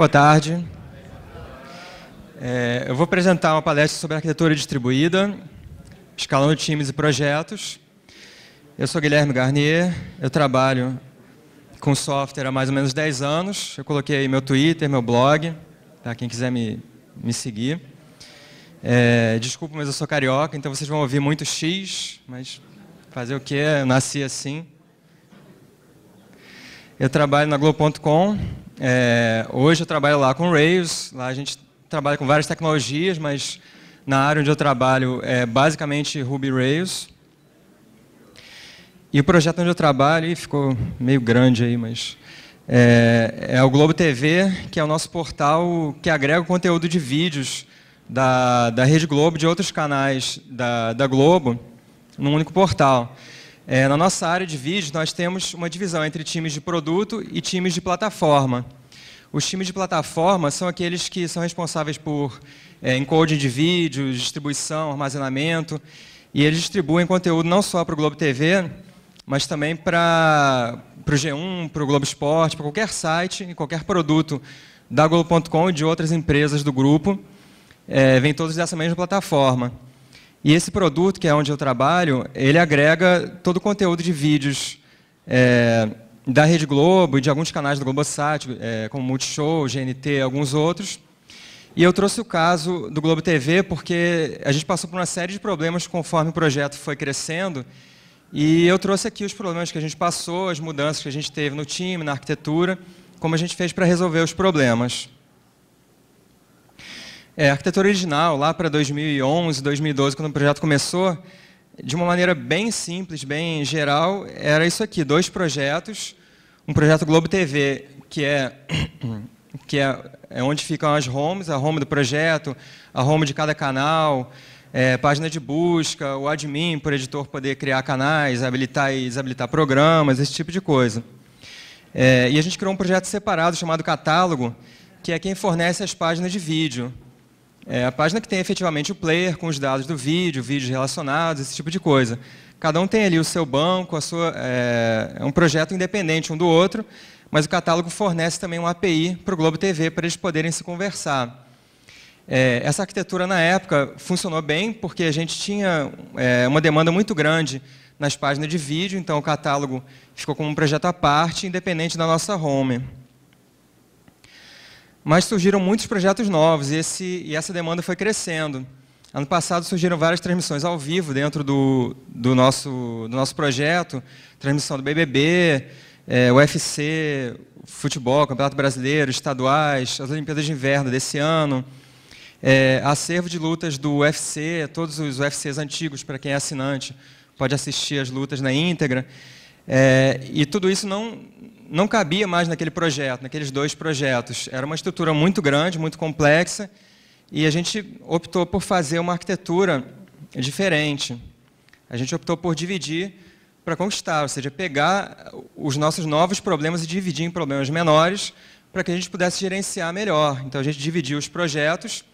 Boa tarde. É, eu vou apresentar uma palestra sobre arquitetura distribuída, escalando times e projetos. Eu sou Guilherme Garnier, eu trabalho com software há mais ou menos 10 anos. Eu coloquei meu Twitter, meu blog, tá? quem quiser me, me seguir. É, desculpa, mas eu sou carioca, então vocês vão ouvir muito X, mas fazer o quê? Eu nasci assim. Eu trabalho na Globo.com, é, hoje eu trabalho lá com Rails, lá a gente trabalha com várias tecnologias, mas na área onde eu trabalho é basicamente Ruby Rails. E o projeto onde eu trabalho, e ficou meio grande aí, mas é, é, o Globo TV, que é o nosso portal que agrega o conteúdo de vídeos da, da Rede Globo, de outros canais da, da Globo, num único portal. É, na nossa área de vídeos, nós temos uma divisão entre times de produto e times de plataforma. Os times de plataforma são aqueles que são responsáveis por é, encoding de vídeos, distribuição, armazenamento, e eles distribuem conteúdo não só para o Globo TV, mas também para o G1, para o Globo Esporte, para qualquer site e qualquer produto da Globo.com e de outras empresas do grupo, é, vem todos dessa mesma plataforma. E esse produto, que é onde eu trabalho, ele agrega todo o conteúdo de vídeos é, da Rede Globo e de alguns canais do Globosat, é, como Multishow, GNT alguns outros. E eu trouxe o caso do Globo TV porque a gente passou por uma série de problemas conforme o projeto foi crescendo. E eu trouxe aqui os problemas que a gente passou, as mudanças que a gente teve no time, na arquitetura, como a gente fez para resolver os problemas. É, a arquitetura original, lá para 2011, 2012, quando o projeto começou, de uma maneira bem simples, bem geral, era isso aqui: dois projetos. Um projeto Globo TV, que é, que é, é onde ficam as homes, a home do projeto, a home de cada canal, é, página de busca, o admin, para o editor poder criar canais, habilitar e desabilitar programas, esse tipo de coisa. É, e a gente criou um projeto separado chamado Catálogo, que é quem fornece as páginas de vídeo. É a página que tem efetivamente o player com os dados do vídeo, vídeos relacionados, esse tipo de coisa. Cada um tem ali o seu banco, a sua, é, é um projeto independente um do outro, mas o catálogo fornece também uma API para o Globo TV para eles poderem se conversar. É, essa arquitetura, na época, funcionou bem, porque a gente tinha é, uma demanda muito grande nas páginas de vídeo, então o catálogo ficou como um projeto à parte, independente da nossa home. Mas surgiram muitos projetos novos e, esse, e essa demanda foi crescendo. Ano passado surgiram várias transmissões ao vivo dentro do, do, nosso, do nosso projeto, transmissão do BBB, é, eh, UFC, futebol, Campeonato Brasileiro, estaduais, as Olimpíadas de Inverno desse ano, é, acervo de lutas do UFC, todos os UFCs antigos, para quem é assinante, pode assistir as lutas na íntegra. É, e tudo isso não, não cabia mais naquele projeto, naqueles dois projetos. Era uma estrutura muito grande, muito complexa, e a gente optou por fazer uma arquitetura diferente. A gente optou por dividir para conquistar, ou seja, pegar os nossos novos problemas e dividir em problemas menores para que a gente pudesse gerenciar melhor. Então a gente dividiu os projetos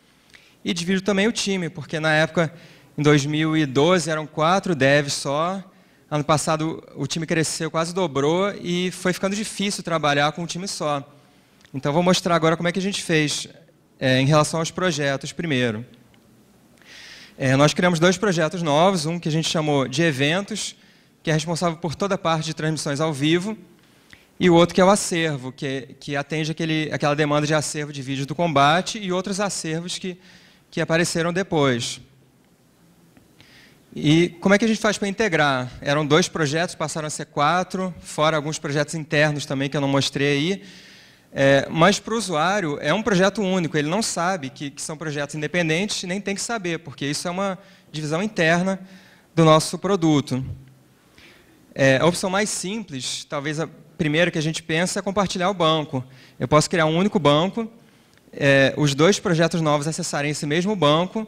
e dividiu também o time, porque na época, em 2012, eram quatro devs só, Ano passado o time cresceu, quase dobrou e foi ficando difícil trabalhar com um time só. Então vou mostrar agora como é que a gente fez é, em relação aos projetos primeiro. É, nós criamos dois projetos novos, um que a gente chamou de eventos, que é responsável por toda a parte de transmissões ao vivo, e o outro que é o acervo, que, que atende aquele, aquela demanda de acervo de vídeos do combate e outros acervos que, que apareceram depois. E como é que a gente faz para integrar? Eram dois projetos, passaram a ser quatro, fora alguns projetos internos também que eu não mostrei aí. É, mas para o usuário é um projeto único, ele não sabe que, que são projetos independentes, nem tem que saber, porque isso é uma divisão interna do nosso produto. É, a opção mais simples, talvez a primeira que a gente pensa, é compartilhar o banco. Eu posso criar um único banco, é, os dois projetos novos acessarem esse mesmo banco,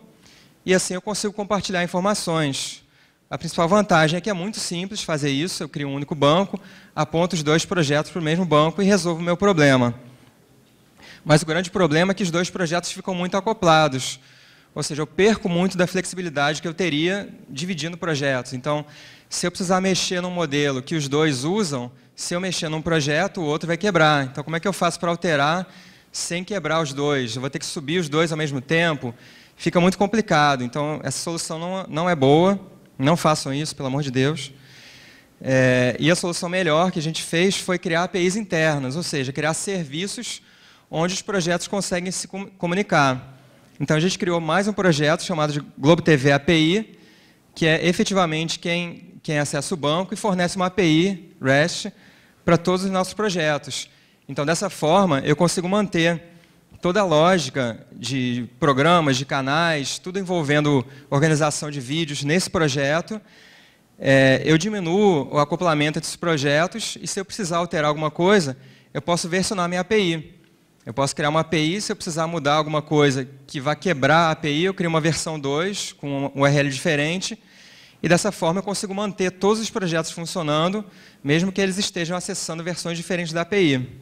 e assim eu consigo compartilhar informações. A principal vantagem é que é muito simples fazer isso, eu crio um único banco, aponto os dois projetos para o mesmo banco e resolvo o meu problema. Mas o grande problema é que os dois projetos ficam muito acoplados, ou seja, eu perco muito da flexibilidade que eu teria dividindo projetos. Então, se eu precisar mexer num modelo que os dois usam, se eu mexer num projeto, o outro vai quebrar. Então, como é que eu faço para alterar sem quebrar os dois? Eu vou ter que subir os dois ao mesmo tempo fica muito complicado. Então, essa solução não, não é boa, não façam isso, pelo amor de Deus. É, e a solução melhor que a gente fez foi criar APIs internas, ou seja, criar serviços onde os projetos conseguem se comunicar. Então a gente criou mais um projeto chamado de Globo TV API, que é efetivamente quem, quem acessa o banco e fornece uma API REST para todos os nossos projetos. Então dessa forma eu consigo manter toda a lógica de programas, de canais, tudo envolvendo organização de vídeos nesse projeto. É, eu diminuo o acoplamento desses projetos e se eu precisar alterar alguma coisa, eu posso versionar minha API. Eu posso criar uma API, se eu precisar mudar alguma coisa que vá quebrar a API, eu crio uma versão 2 com um URL diferente. E dessa forma eu consigo manter todos os projetos funcionando, mesmo que eles estejam acessando versões diferentes da API.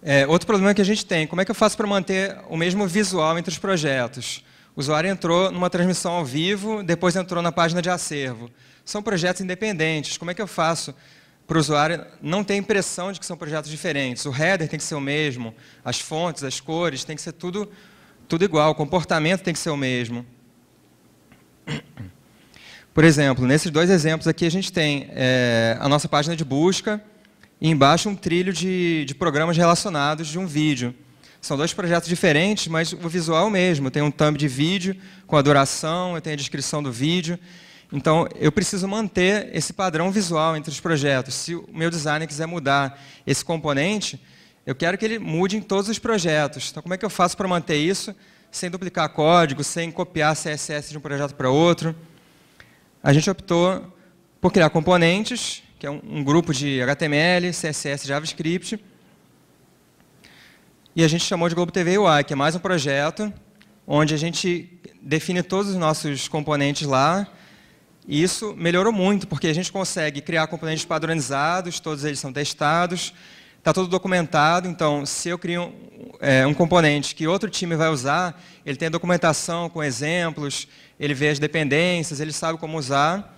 É, outro problema que a gente tem, como é que eu faço para manter o mesmo visual entre os projetos? O usuário entrou numa transmissão ao vivo, depois entrou na página de acervo. São projetos independentes, como é que eu faço para o usuário não ter a impressão de que são projetos diferentes? O header tem que ser o mesmo, as fontes, as cores, tem que ser tudo, tudo igual, o comportamento tem que ser o mesmo. Por exemplo, nesses dois exemplos aqui a gente tem é, a nossa página de busca, e embaixo um trilho de, de programas relacionados de um vídeo. São dois projetos diferentes, mas o visual é o mesmo. Tem um thumb de vídeo com a duração, eu tenho a descrição do vídeo. Então, eu preciso manter esse padrão visual entre os projetos. Se o meu designer quiser mudar esse componente, eu quero que ele mude em todos os projetos. Então, como é que eu faço para manter isso sem duplicar código, sem copiar CSS de um projeto para outro? A gente optou por criar componentes que é um, grupo de HTML, CSS, JavaScript. E a gente chamou de Globo TV UI, que é mais um projeto onde a gente define todos os nossos componentes lá. E isso melhorou muito, porque a gente consegue criar componentes padronizados, todos eles são testados, está tudo documentado. Então, se eu crio um, é, um, componente que outro time vai usar, ele tem a documentação com exemplos, ele vê as dependências, ele sabe como usar.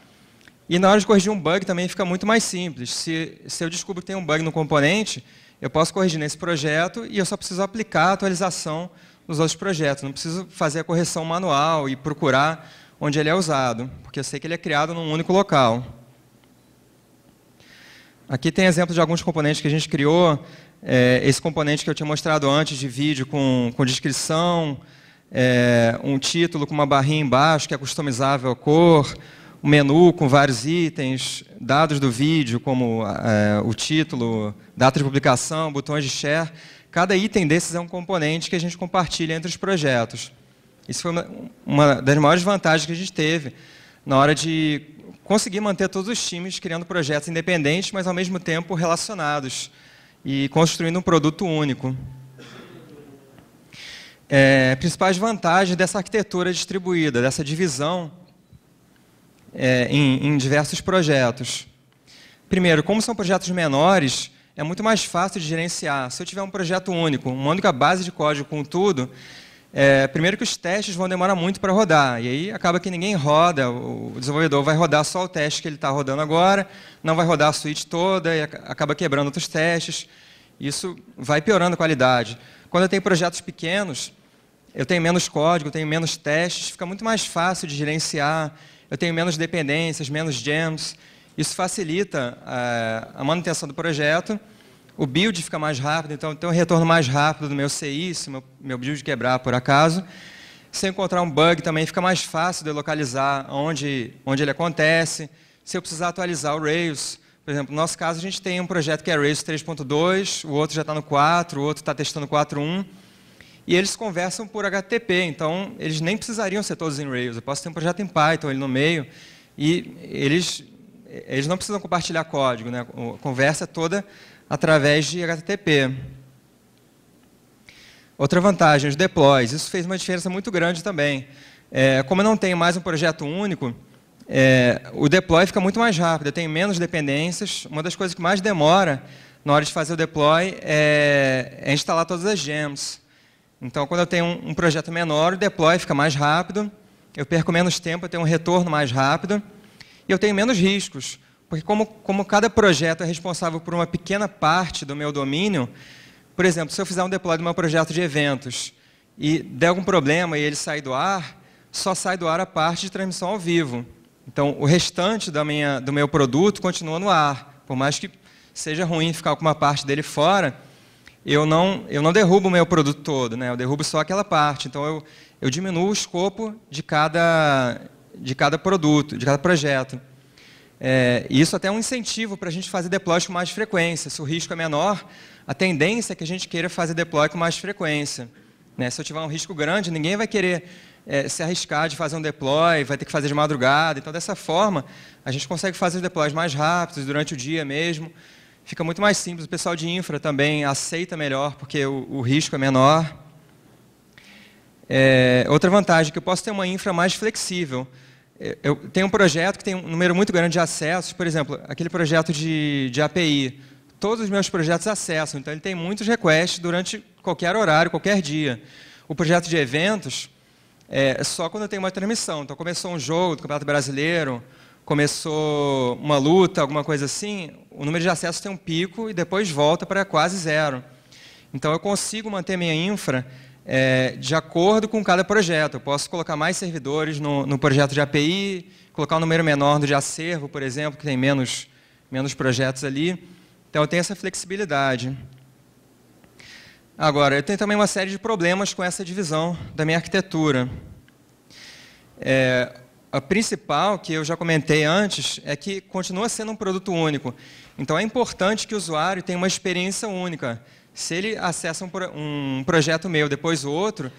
E na hora de corrigir um bug também fica muito mais simples. Se, se eu descubro que tem um bug no componente, eu posso corrigir nesse projeto e eu só preciso aplicar a atualização nos outros projetos. Não preciso fazer a correção manual e procurar onde ele é usado, porque eu sei que ele é criado num único local. Aqui tem exemplo de alguns componentes que a gente criou. É, esse componente que eu tinha mostrado antes de vídeo com, com descrição, é, um título com uma barrinha embaixo que é customizável a cor, um menu com vários itens, dados do vídeo, como é, o título, data de publicação, botões de share. Cada item desses é um componente que a gente compartilha entre os projetos. Isso foi uma, uma das maiores vantagens que a gente teve na hora de conseguir manter todos os times criando projetos independentes, mas ao mesmo tempo relacionados e construindo um produto único. É, principais vantagens dessa arquitetura distribuída, dessa divisão é, em, em diversos projetos. Primeiro, como são projetos menores, é muito mais fácil de gerenciar. Se eu tiver um projeto único, uma única base de código com tudo, é, primeiro que os testes vão demorar muito para rodar, e aí acaba que ninguém roda, o desenvolvedor vai rodar só o teste que ele está rodando agora, não vai rodar a suíte toda, e acaba quebrando outros testes. Isso vai piorando a qualidade. Quando eu tenho projetos pequenos, eu tenho menos código, eu tenho menos testes, fica muito mais fácil de gerenciar, eu tenho menos dependências, menos gems. Isso facilita a, eh, a manutenção do projeto. O build fica mais rápido, então eu tenho um retorno mais rápido do meu CI, se meu, meu build quebrar por acaso. Se eu encontrar um bug também, fica mais fácil de localizar onde, onde ele acontece. Se eu precisar atualizar o Rails, por exemplo, no nosso caso, a gente tem um projeto que é Rails 3.2, o outro já está no 4, o outro está testando 4.1. E eles conversam por HTTP, então eles nem precisariam ser todos em Rails. Eu posso ter um projeto em Python ali no meio e eles, eles não precisam compartilhar código, né? a conversa é toda através de HTTP. Outra vantagem, os deploys. Isso fez uma diferença muito grande também. É, como eu não tenho mais um projeto único, é, o deploy fica muito mais rápido, eu tenho menos dependências. Uma das coisas que mais demora na hora de fazer o deploy é, é instalar todas as gems. Então, quando eu tenho um, um projeto menor, o deploy fica mais rápido, eu perco menos tempo, eu tenho um retorno mais rápido e eu tenho menos riscos. Porque como, como cada projeto é responsável por uma pequena parte do meu domínio, por exemplo, se eu fizer um deploy do meu projeto de eventos e der algum problema e ele sair do ar, só sai do ar a parte de transmissão ao vivo. Então, o restante da minha, do meu produto continua no ar. Por mais que seja ruim ficar com uma parte dele fora, eu não, eu não derrubo o meu produto todo, né? eu derrubo só aquela parte. Então, eu, eu diminuo o escopo de cada, de cada produto, de cada projeto. É, isso até é um incentivo para a gente fazer deploys com mais frequência. Se o risco é menor, a tendência é que a gente queira fazer deploy com mais frequência. Né? Se eu tiver um risco grande, ninguém vai querer é, se arriscar de fazer um deploy, vai ter que fazer de madrugada. Então, dessa forma, a gente consegue fazer os deploys mais rápidos, durante o dia mesmo, fica muito mais simples. O pessoal de infra também aceita melhor, porque o, o risco é menor. É, outra vantagem é que eu posso ter uma infra mais flexível. É, eu tenho um projeto que tem um número muito grande de acessos, por exemplo, aquele projeto de, de API. Todos os meus projetos acessam, então ele tem muitos requests durante qualquer horário, qualquer dia. O projeto de eventos é só quando eu tenho uma transmissão. Então começou um jogo do Campeonato Brasileiro, começou uma luta, alguma coisa assim, o número de acessos tem um pico e depois volta para quase zero. Então, eu consigo manter minha infra é, de acordo com cada projeto. Eu posso colocar mais servidores no, no projeto de API, colocar um número menor do de acervo, por exemplo, que tem menos, menos projetos ali. Então, eu tenho essa flexibilidade. Agora, eu tenho também uma série de problemas com essa divisão da minha arquitetura. É, a principal, que eu já comentei antes, é que continua sendo um produto único. Então é importante que o usuário tenha uma experiência única. Se ele acessa um, um projeto meu, depois outro,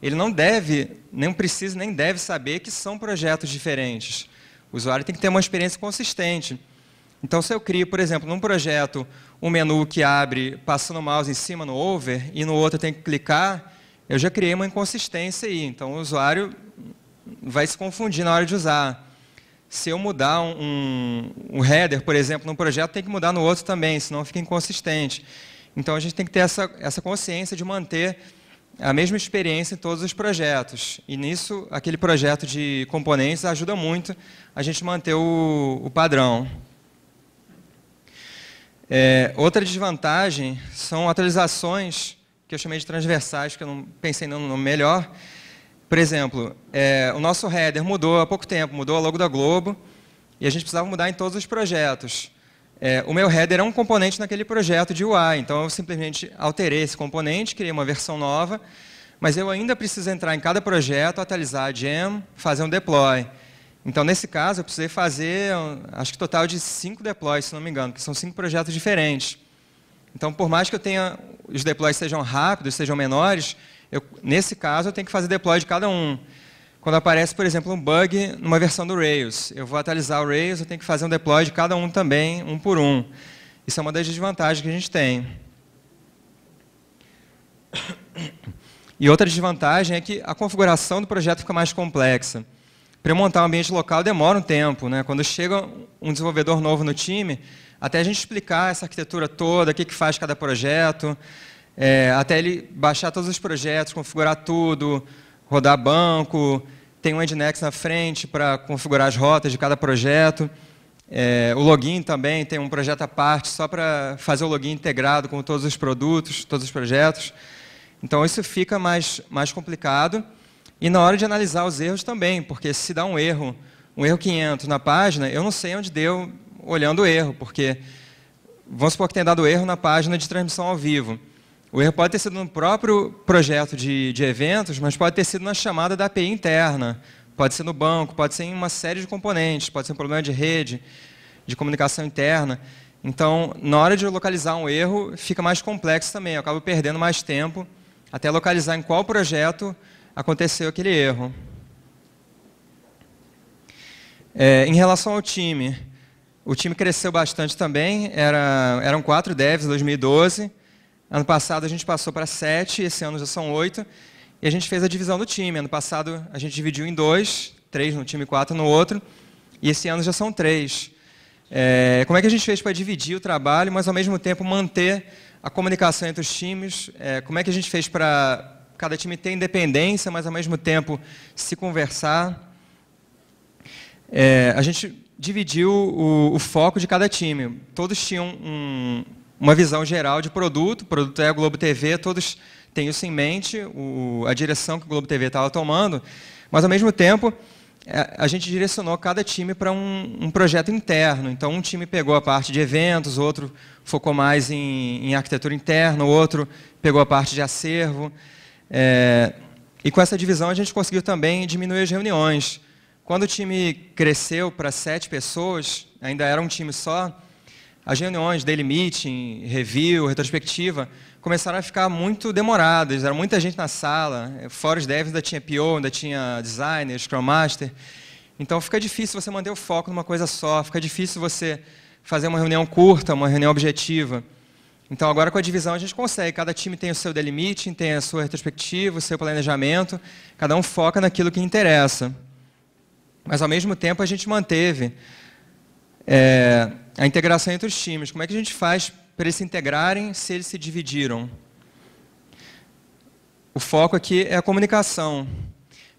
ele não deve, nem precisa, nem deve saber que são projetos diferentes. O usuário tem que ter uma experiência consistente. Então, se eu crio, por exemplo, num projeto, um menu que abre passando o mouse em cima no over e no outro eu tenho que clicar, eu já criei uma inconsistência aí. Então, o usuário vai se confundir na hora de usar. Se eu mudar um, um, um header, por exemplo, num projeto, tem que mudar no outro também, senão fica inconsistente. Então a gente tem que ter essa, essa consciência de manter a mesma experiência em todos os projetos. E nisso, aquele projeto de componentes ajuda muito a gente manter o, o padrão. É, outra desvantagem são atualizações, que eu chamei de transversais, que eu não pensei no nome melhor, por exemplo, é, o nosso header mudou há pouco tempo, mudou a logo da Globo, e a gente precisava mudar em todos os projetos. É, o meu header é um componente naquele projeto de UI, então eu simplesmente alterei esse componente, criei uma versão nova, mas eu ainda preciso entrar em cada projeto, atualizar a gem, fazer um deploy. Então, nesse caso, eu precisei fazer, acho que total de cinco deploys, se não me engano, que são cinco projetos diferentes. Então, por mais que eu tenha, os deploys sejam rápidos, sejam menores, eu, nesse caso, eu tenho que fazer deploy de cada um. Quando aparece, por exemplo, um bug numa versão do Rails, eu vou atualizar o Rails, eu tenho que fazer um deploy de cada um também, um por um. Isso é uma das desvantagens que a gente tem. E outra desvantagem é que a configuração do projeto fica mais complexa. Para montar um ambiente local demora um tempo. Né? Quando chega um desenvolvedor novo no time, até a gente explicar essa arquitetura toda, o que, que faz cada projeto, é, até ele baixar todos os projetos, configurar tudo, rodar banco, tem um Nginx na frente para configurar as rotas de cada projeto. É, o login também tem um projeto à parte só para fazer o login integrado com todos os produtos, todos os projetos. Então isso fica mais, mais complicado. E na hora de analisar os erros também, porque se dá um erro, um erro 500 na página, eu não sei onde deu olhando o erro, porque vamos supor que tenha dado erro na página de transmissão ao vivo. O erro pode ter sido no próprio projeto de, de eventos, mas pode ter sido na chamada da API interna. Pode ser no banco, pode ser em uma série de componentes, pode ser um problema de rede, de comunicação interna. Então, na hora de localizar um erro, fica mais complexo também. Eu acabo perdendo mais tempo até localizar em qual projeto aconteceu aquele erro. É, em relação ao time, o time cresceu bastante também. Era, eram quatro devs em 2012. Ano passado a gente passou para sete, esse ano já são oito. E a gente fez a divisão do time. Ano passado a gente dividiu em dois, três no time, e quatro no outro. E esse ano já são três. É, como é que a gente fez para dividir o trabalho, mas ao mesmo tempo manter a comunicação entre os times? É, como é que a gente fez para cada time ter independência, mas ao mesmo tempo se conversar? É, a gente dividiu o, o, foco de cada time. Todos tinham um, uma visão geral de produto. O produto é a Globo TV, todos têm isso em mente, o, a direção que a Globo TV estava tomando. Mas, ao mesmo tempo, é, a gente direcionou cada time para um, um, projeto interno. Então, um time pegou a parte de eventos, outro focou mais em, em arquitetura interna, outro pegou a parte de acervo. É, e com essa divisão, a gente conseguiu também diminuir as reuniões. Quando o time cresceu para sete pessoas, ainda era um time só, as reuniões daily meeting, review, retrospectiva, começaram a ficar muito demoradas, era muita gente na sala, fora os devs ainda tinha PO, ainda tinha designer, Scrum Master, então fica difícil você manter o foco numa coisa só, fica difícil você fazer uma reunião curta, uma reunião objetiva. Então agora com a divisão a gente consegue, cada time tem o seu daily meeting, tem a sua retrospectiva, o seu planejamento, cada um foca naquilo que interessa. Mas ao mesmo tempo a gente manteve é, a integração entre os times. Como é que a gente faz para eles se integrarem se eles se dividiram? O foco aqui é a comunicação.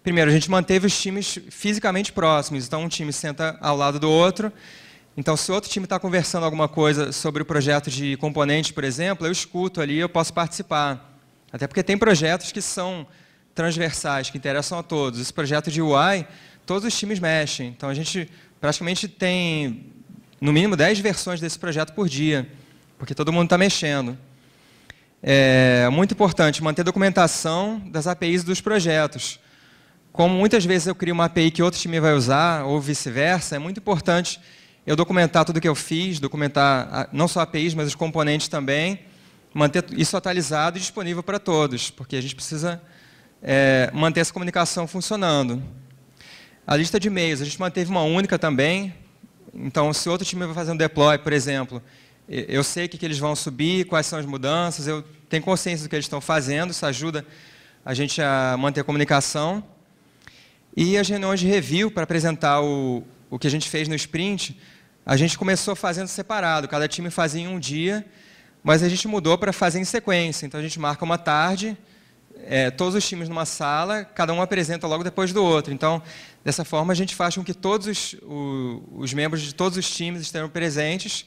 Primeiro, a gente manteve os times fisicamente próximos. Então, um time senta ao lado do outro. Então, se outro time está conversando alguma coisa sobre o projeto de componentes, por exemplo, eu escuto ali, eu posso participar. Até porque tem projetos que são transversais, que interessam a todos. Esse projeto de UI, todos os times mexem. Então, a gente praticamente tem no mínimo 10 versões desse projeto por dia, porque todo mundo está mexendo. É muito importante manter documentação das APIs dos projetos. Como muitas vezes eu crio uma API que outro time vai usar, ou vice-versa, é muito importante eu documentar tudo o que eu fiz, documentar ah, não só APIs, mas os componentes também, manter isso atualizado e disponível para todos, porque a gente precisa é, manter essa comunicação funcionando. A lista de e-mails, a gente manteve uma única também, então, se outro time vai fazer um deploy, por exemplo, eu sei que, que eles vão subir, quais são as mudanças, eu tenho consciência do que eles estão fazendo, isso ajuda a gente a manter a comunicação. E as reuniões de review para apresentar o, o que a gente fez no sprint, a gente começou fazendo separado, cada time fazia em um dia, mas a gente mudou para fazer em sequência. Então a gente marca uma tarde, é, todos os times numa sala, cada um apresenta logo depois do outro. Então Dessa forma, a gente faz com que todos os, o, os membros de todos os times estejam presentes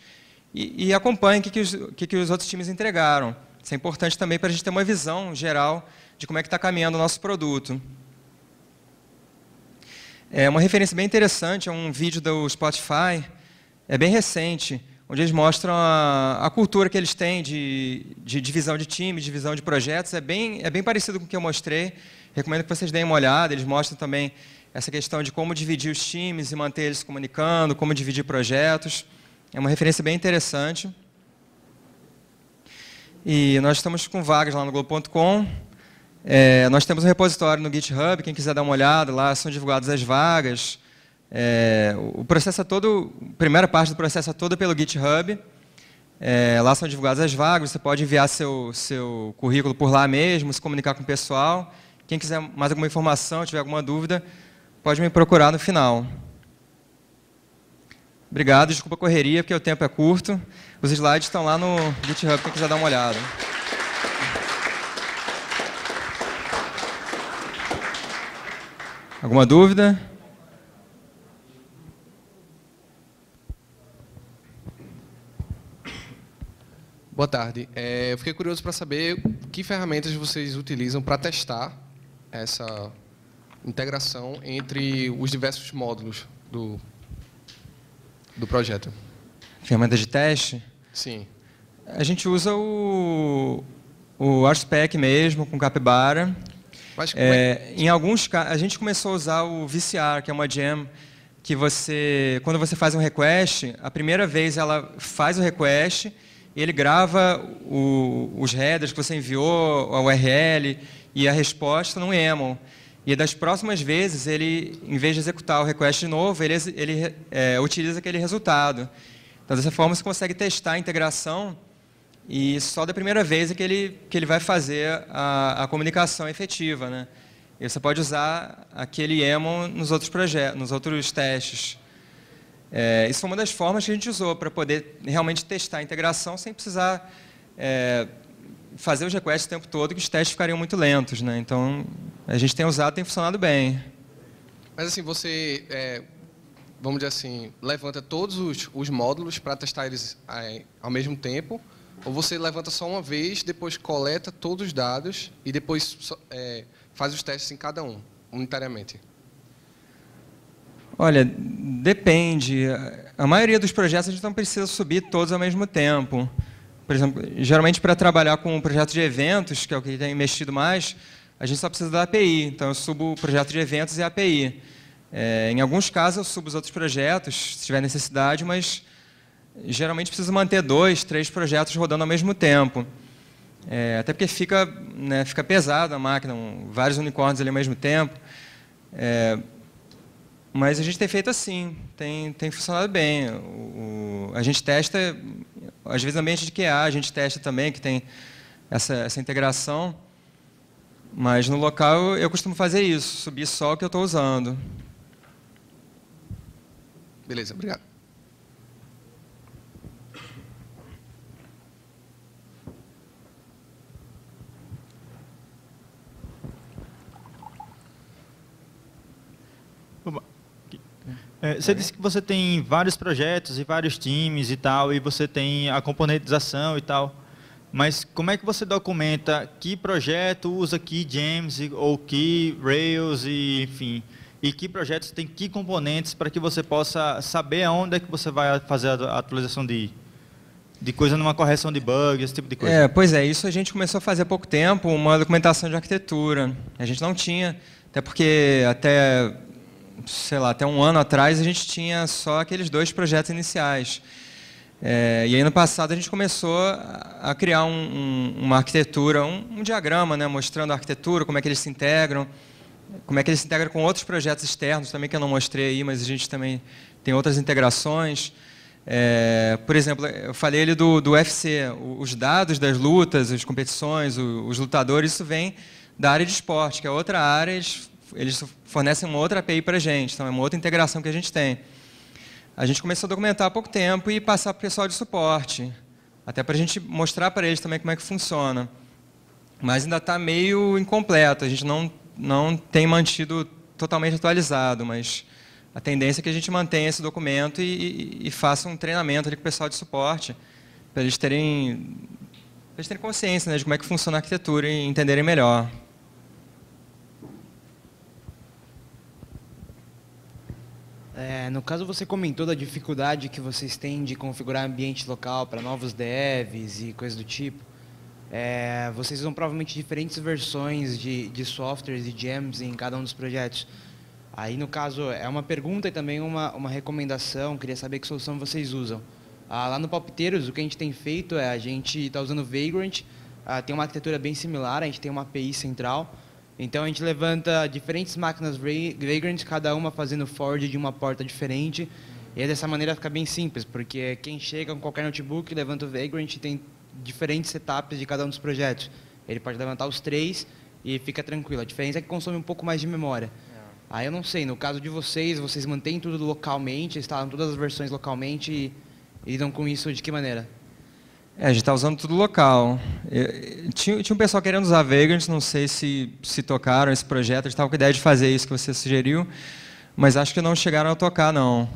e, e acompanhem o que, que, os, que, que os outros times entregaram. Isso é importante também para a gente ter uma visão geral de como é que está caminhando o nosso produto. É uma referência bem interessante, é um vídeo do Spotify, é bem recente, onde eles mostram a, a cultura que eles têm de, de, divisão de time, divisão de projetos, é bem, é bem parecido com o que eu mostrei, recomendo que vocês deem uma olhada, eles mostram também essa questão de como dividir os times e manter eles comunicando, como dividir projetos. É uma referência bem interessante. E nós estamos com vagas lá no Globo.com. É, nós temos um repositório no GitHub, quem quiser dar uma olhada, lá são divulgadas as vagas. É, o processo é todo, a primeira parte do processo é toda pelo GitHub. É, lá são divulgadas as vagas, você pode enviar seu, seu currículo por lá mesmo, se comunicar com o pessoal. Quem quiser mais alguma informação, tiver alguma dúvida, pode me procurar no final. Obrigado, desculpa a correria, porque o tempo é curto. Os slides estão lá no GitHub, quem quiser dar uma olhada. Alguma dúvida? Boa tarde. É, eu fiquei curioso para saber que ferramentas vocês utilizam para testar essa integração entre os diversos módulos do, do projeto. Ferramenta de teste? Sim. A gente usa o, o ArchSpec mesmo, com Capybara. Mas é, é? Em alguns a gente começou a usar o VCR, que é uma gem que você, quando você faz um request, a primeira vez ela faz o request ele grava o, os headers que você enviou, a URL e a resposta num YAML. E das próximas vezes, ele, em vez de executar o request de novo, ele, ele é, utiliza aquele resultado. Então, dessa forma, você consegue testar a integração e só da primeira vez é que ele, que ele vai fazer a, a comunicação efetiva. Né? E você pode usar aquele Emon nos outros projetos, nos outros testes. É, isso foi uma das formas que a gente usou para poder realmente testar a integração sem precisar é, fazer os requests o tempo todo que os testes ficariam muito lentos, né? Então, a gente tem usado, tem funcionado bem. Mas assim, você, é, vamos dizer assim, levanta todos os, os módulos para testar eles é, ao mesmo tempo, ou você levanta só uma vez, depois coleta todos os dados e depois é, faz os testes em cada um, unitariamente? Olha, depende. A maioria dos projetos a gente não precisa subir todos ao mesmo tempo por exemplo, geralmente para trabalhar com um projeto de eventos, que é o que tem mexido mais, a gente só precisa da API. Então eu subo o projeto de eventos e a API. É, em alguns casos eu subo os outros projetos, se tiver necessidade, mas geralmente preciso manter dois, três projetos rodando ao mesmo tempo. É, até porque fica, né, fica pesada a máquina, um, vários unicórnios ali ao mesmo tempo. É, mas a gente tem feito assim, tem, tem funcionado bem. O, o, a gente testa, às vezes, ambiente de QA, a gente testa também, que tem essa, essa integração. Mas no local eu, eu costumo fazer isso, subir só o que eu estou usando. Beleza, obrigado. É, você é. disse que você tem vários projetos e vários times e tal, e você tem a componentização e tal. Mas como é que você documenta que projeto usa que James ou que Rails e enfim, e que projetos tem que componentes para que você possa saber aonde é que você vai fazer a atualização de de coisa numa correção de bugs, esse tipo de coisa. É, pois é, isso a gente começou a fazer há pouco tempo, uma documentação de arquitetura. A gente não tinha, até porque até sei lá, até um ano atrás a gente tinha só aqueles dois projetos iniciais. É, e aí no passado a gente começou a criar um, um, uma arquitetura, um, um, diagrama, né, mostrando a arquitetura, como é que eles se integram, como é que eles se integram com outros projetos externos também que eu não mostrei aí, mas a gente também tem outras integrações. É, por exemplo, eu falei ali do, do UFC, os dados das lutas, as competições, os, os lutadores, isso vem da área de esporte, que é outra área, eles eles fornecem uma outra API para a gente, então é uma outra integração que a gente tem. A gente começou a documentar há pouco tempo e passar para o pessoal de suporte, até para a gente mostrar para eles também como é que funciona. Mas ainda está meio incompleto, a gente não, não tem mantido totalmente atualizado, mas a tendência é que a gente mantenha esse documento e, e, e faça um treinamento ali com o pessoal de suporte, para eles terem, eles terem consciência né, de como é que funciona a arquitetura e entenderem melhor. É, no caso, você comentou da dificuldade que vocês têm de configurar ambiente local para novos devs e coisas do tipo. É, vocês usam provavelmente diferentes versões de, de softwares e gems em cada um dos projetos. Aí, no caso, é uma pergunta e também uma, uma recomendação. Queria saber que solução vocês usam. Ah, lá no Palpiteiros, o que a gente tem feito é a gente está usando Vagrant, ah, tem uma arquitetura bem similar, a gente tem uma API central então a gente levanta diferentes máquinas Vagrant, cada uma fazendo forge de uma porta diferente. E dessa maneira fica bem simples, porque quem chega com qualquer notebook, levanta o Vagrant e tem diferentes setups de cada um dos projetos. Ele pode levantar os três e fica tranquilo. A diferença é que consome um pouco mais de memória. É. Aí eu não sei, no caso de vocês, vocês mantêm tudo localmente, instalam todas as versões localmente e lidam com isso de que maneira? É, a gente está usando tudo local. Eu, tinha, tinha um pessoal querendo usar Vagrant, não sei se, se tocaram esse projeto, a gente estava com a ideia de fazer isso que você sugeriu, mas acho que não chegaram a tocar, não.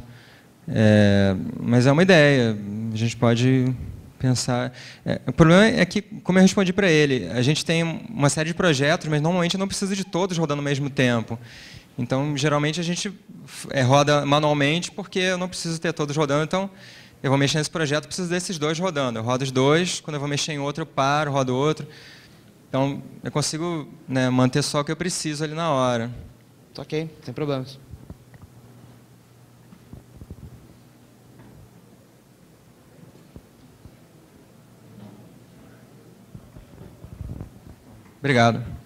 É, mas é uma ideia, a gente pode pensar. É, o problema é que, como eu respondi para ele, a gente tem uma série de projetos, mas normalmente não precisa de todos rodando ao mesmo tempo. Então, geralmente a gente é, roda manualmente porque eu não preciso ter todos rodando. Então, eu vou mexer nesse projeto, preciso desses dois rodando. Eu rodo os dois, quando eu vou mexer em outro, eu paro, rodo outro. Então, eu consigo né, manter só o que eu preciso ali na hora. Tá ok, sem problemas. Obrigado.